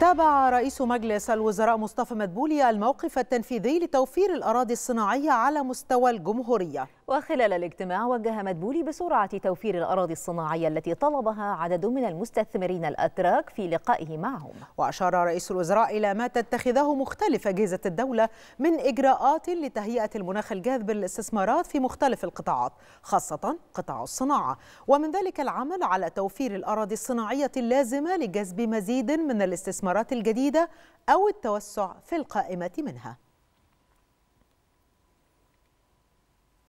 تابع رئيس مجلس الوزراء مصطفى مدبولي الموقف التنفيذي لتوفير الأراضي الصناعية على مستوى الجمهورية وخلال الاجتماع وجه مدبولي بسرعة توفير الأراضي الصناعية التي طلبها عدد من المستثمرين الأتراك في لقائه معهم وأشار رئيس الوزراء إلى ما تتخذه مختلف أجهزة الدولة من إجراءات لتهيئة المناخ الجاذب للاستثمارات في مختلف القطاعات خاصة قطاع الصناعة ومن ذلك العمل على توفير الأراضي الصناعية اللازمة لجذب مزيد من الاستثمار الاستثمارات الجديدة أو التوسع في القائمة منها